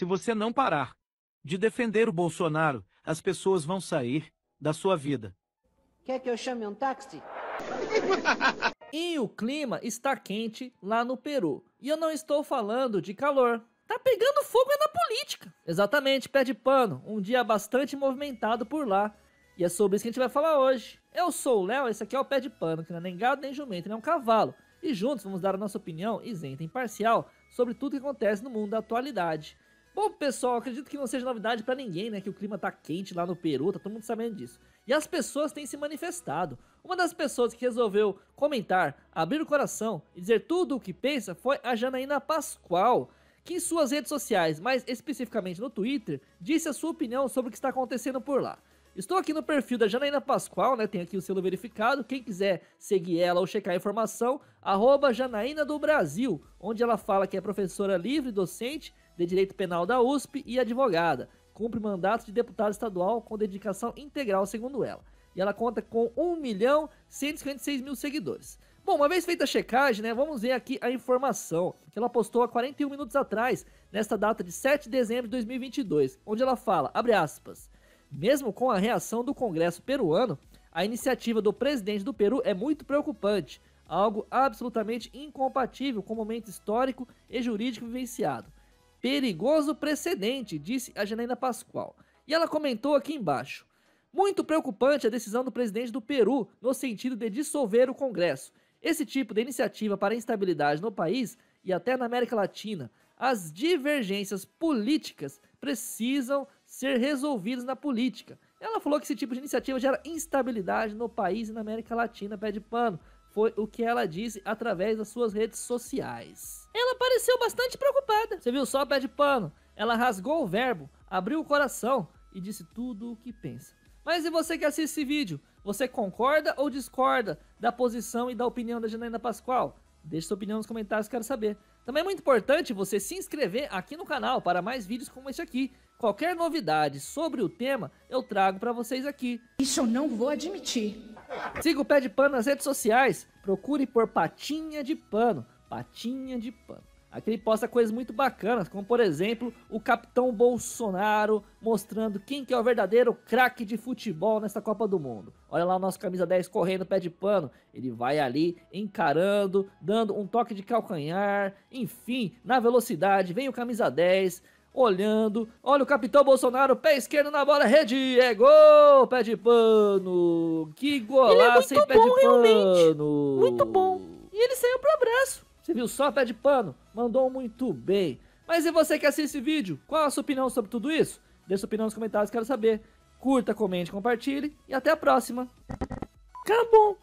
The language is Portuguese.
Se você não parar de defender o Bolsonaro, as pessoas vão sair da sua vida. Quer que eu chame um táxi? e o clima está quente lá no Peru. E eu não estou falando de calor. Tá pegando fogo é na política. Exatamente, pé de pano. Um dia bastante movimentado por lá. E é sobre isso que a gente vai falar hoje. Eu sou o Léo, esse aqui é o Pé de Pano, que não é nem gado nem jumento, nem é um cavalo. E juntos vamos dar a nossa opinião isenta e imparcial sobre tudo que acontece no mundo da atualidade. Bom, pessoal, acredito que não seja novidade para ninguém, né, que o clima tá quente lá no Peru, tá todo mundo sabendo disso. E as pessoas têm se manifestado. Uma das pessoas que resolveu comentar, abrir o coração e dizer tudo o que pensa foi a Janaína Pascoal, que em suas redes sociais, mais especificamente no Twitter, disse a sua opinião sobre o que está acontecendo por lá. Estou aqui no perfil da Janaína Pascoal, né? Tem aqui o selo verificado. Quem quiser seguir ela ou checar a informação, arroba Janaína do Brasil, onde ela fala que é professora livre, docente de Direito Penal da USP e advogada. Cumpre mandato de deputado estadual com dedicação integral, segundo ela. E ela conta com 1 milhão 156 mil seguidores. Bom, uma vez feita a checagem, né, vamos ver aqui a informação que ela postou há 41 minutos atrás, nesta data de 7 de dezembro de 2022, onde ela fala, abre aspas, mesmo com a reação do Congresso peruano, a iniciativa do presidente do Peru é muito preocupante, algo absolutamente incompatível com o momento histórico e jurídico vivenciado. Perigoso precedente, disse a Janaína Pascoal. E ela comentou aqui embaixo. Muito preocupante a decisão do presidente do Peru no sentido de dissolver o Congresso. Esse tipo de iniciativa para instabilidade no país e até na América Latina, as divergências políticas precisam ser resolvidos na política. Ela falou que esse tipo de iniciativa gera instabilidade no país e na América Latina, pé de pano. Foi o que ela disse através das suas redes sociais. Ela pareceu bastante preocupada. Você viu só, pé de pano? Ela rasgou o verbo, abriu o coração e disse tudo o que pensa. Mas e você que assiste esse vídeo? Você concorda ou discorda da posição e da opinião da Janaína Pascoal? Deixe sua opinião nos comentários, quero saber. Também é muito importante você se inscrever aqui no canal para mais vídeos como esse aqui. Qualquer novidade sobre o tema, eu trago para vocês aqui. Isso eu não vou admitir. Siga o Pé de Pano nas redes sociais. Procure por Patinha de Pano. Patinha de Pano. Aqui ele posta coisas muito bacanas, como por exemplo o capitão Bolsonaro mostrando quem que é o verdadeiro craque de futebol nessa Copa do Mundo. Olha lá o nosso camisa 10 correndo pé de pano, ele vai ali encarando, dando um toque de calcanhar, enfim, na velocidade, vem o camisa 10, olhando. Olha o capitão Bolsonaro, pé esquerdo na bola, rede, é gol, pé de pano. Que é golaço, é hein, pé bom, de pano. Realmente. Muito bom. E ele saiu pro abraço. Você viu só, pé tá de pano? Mandou muito bem. Mas e você que assiste esse vídeo? Qual a sua opinião sobre tudo isso? deixa sua opinião nos comentários, quero saber. Curta, comente, compartilhe e até a próxima. Acabou!